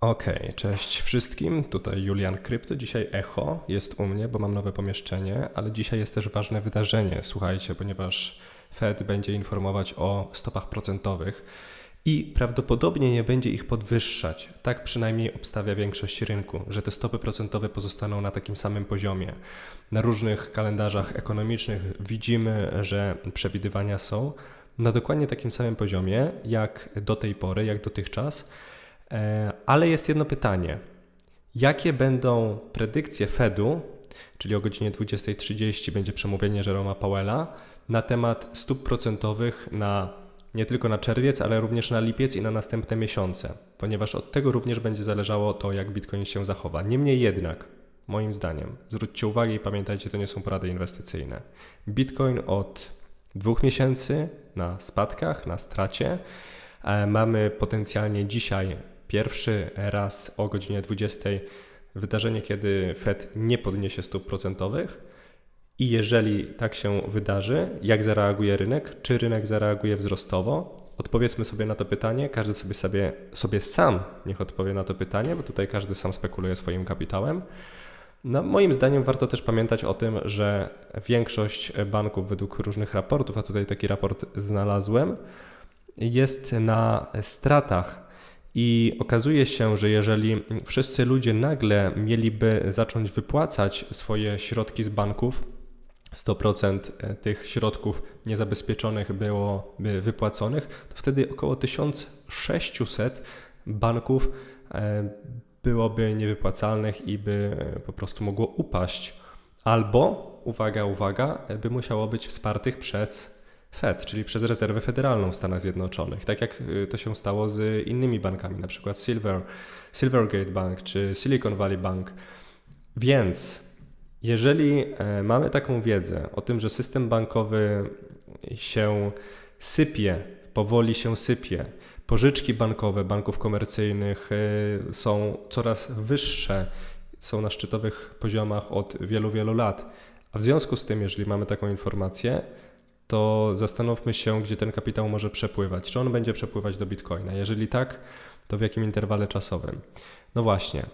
Okej, okay, cześć wszystkim. Tutaj Julian Krypto. Dzisiaj echo jest u mnie, bo mam nowe pomieszczenie, ale dzisiaj jest też ważne wydarzenie. Słuchajcie, ponieważ Fed będzie informować o stopach procentowych i prawdopodobnie nie będzie ich podwyższać. Tak przynajmniej obstawia większość rynku, że te stopy procentowe pozostaną na takim samym poziomie. Na różnych kalendarzach ekonomicznych widzimy, że przewidywania są na dokładnie takim samym poziomie jak do tej pory, jak dotychczas. E, ale jest jedno pytanie. Jakie będą predykcje Fedu, czyli o godzinie 20.30 będzie przemówienie Jeroma Powella na temat stóp procentowych na nie tylko na czerwiec, ale również na lipiec i na następne miesiące, ponieważ od tego również będzie zależało to, jak Bitcoin się zachowa. Niemniej jednak, moim zdaniem, zwróćcie uwagę i pamiętajcie, to nie są porady inwestycyjne. Bitcoin od dwóch miesięcy na spadkach, na stracie. E, mamy potencjalnie dzisiaj pierwszy raz o godzinie 20 wydarzenie, kiedy Fed nie podniesie stóp procentowych. I jeżeli tak się wydarzy, jak zareaguje rynek? Czy rynek zareaguje wzrostowo? Odpowiedzmy sobie na to pytanie, każdy sobie, sobie, sobie sam niech odpowie na to pytanie, bo tutaj każdy sam spekuluje swoim kapitałem. No, moim zdaniem warto też pamiętać o tym, że większość banków według różnych raportów, a tutaj taki raport znalazłem, jest na stratach i okazuje się, że jeżeli wszyscy ludzie nagle mieliby zacząć wypłacać swoje środki z banków, 100% e, tych środków niezabezpieczonych byłoby wypłaconych, to wtedy około 1600 banków e, byłoby niewypłacalnych i by e, po prostu mogło upaść. Albo, uwaga, uwaga, by musiało być wspartych przez Fed, czyli przez rezerwę federalną w Stanach Zjednoczonych, tak jak y, to się stało z innymi bankami, na przykład Silver, Silvergate Bank czy Silicon Valley Bank. Więc jeżeli e, mamy taką wiedzę o tym, że system bankowy się sypie, powoli się sypie, pożyczki bankowe banków komercyjnych e, są coraz wyższe, są na szczytowych poziomach od wielu, wielu lat, a w związku z tym, jeżeli mamy taką informację, to zastanówmy się, gdzie ten kapitał może przepływać. Czy on będzie przepływać do bitcoina? Jeżeli tak, to w jakim interwale czasowym? No właśnie.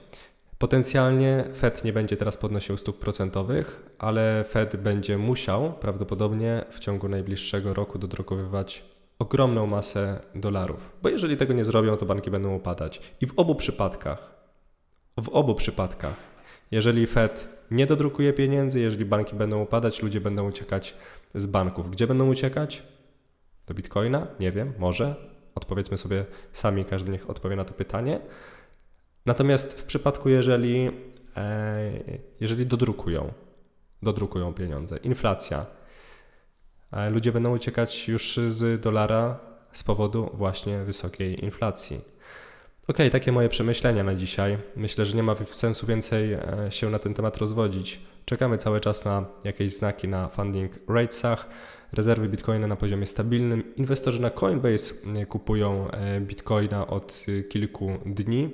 Potencjalnie Fed nie będzie teraz podnosił stóp procentowych, ale Fed będzie musiał prawdopodobnie w ciągu najbliższego roku dodrukowywać ogromną masę dolarów. Bo jeżeli tego nie zrobią, to banki będą upadać. I w obu przypadkach, w obu przypadkach, jeżeli Fed nie dodrukuje pieniędzy, jeżeli banki będą upadać, ludzie będą uciekać z banków. Gdzie będą uciekać? Do bitcoina? Nie wiem, może. Odpowiedzmy sobie sami, każdy niech odpowie na to pytanie. Natomiast w przypadku, jeżeli, e, jeżeli dodrukują, dodrukują pieniądze, inflacja, e, ludzie będą uciekać już z dolara z powodu właśnie wysokiej inflacji. OK, takie moje przemyślenia na dzisiaj. Myślę, że nie ma sensu więcej e, się na ten temat rozwodzić. Czekamy cały czas na jakieś znaki na funding ratesach. Rezerwy bitcoina na poziomie stabilnym. Inwestorzy na Coinbase e, kupują e, bitcoina od kilku dni.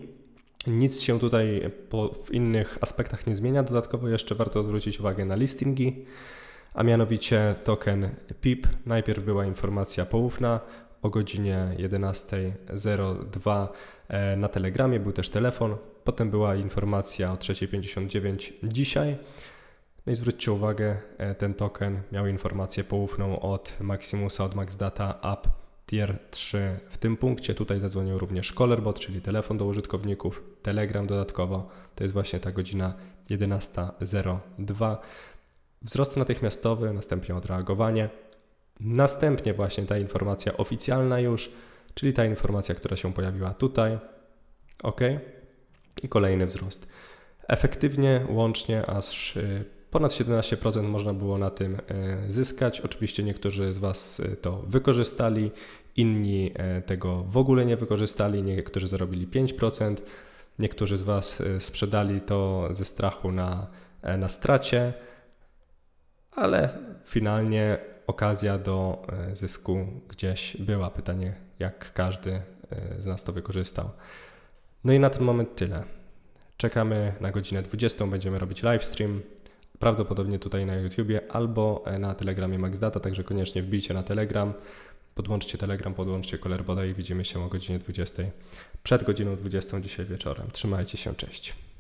Nic się tutaj po, w innych aspektach nie zmienia. Dodatkowo jeszcze warto zwrócić uwagę na listingi, a mianowicie token PIP. Najpierw była informacja poufna, o godzinie 11.02 e, na Telegramie, był też telefon, potem była informacja o 3.59 dzisiaj. No i zwróćcie uwagę, e, ten token miał informację poufną od Maximusa, od MaxData App Tier 3. W tym punkcie tutaj zadzwonił również Colorbot, czyli telefon do użytkowników, Telegram dodatkowo. To jest właśnie ta godzina 11.02. Wzrost natychmiastowy, następnie odreagowanie, Następnie właśnie ta informacja oficjalna już, czyli ta informacja, która się pojawiła tutaj. OK. I kolejny wzrost. Efektywnie łącznie aż y, ponad 17% można było na tym y, zyskać. Oczywiście niektórzy z Was y, to wykorzystali, inni tego w ogóle nie wykorzystali, niektórzy zarobili 5%, niektórzy z Was sprzedali to ze strachu na, na stracie, ale finalnie okazja do e, zysku gdzieś była. Pytanie, jak każdy e, z nas to wykorzystał. No i na ten moment tyle. Czekamy na godzinę 20, będziemy robić live stream. Prawdopodobnie tutaj na YouTubie albo e, na Telegramie MaxData, także koniecznie wbijcie na Telegram. Podłączcie Telegram, podłączcie Colorboda i widzimy się o godzinie 20. Przed godziną 20 dzisiaj wieczorem. Trzymajcie się, cześć.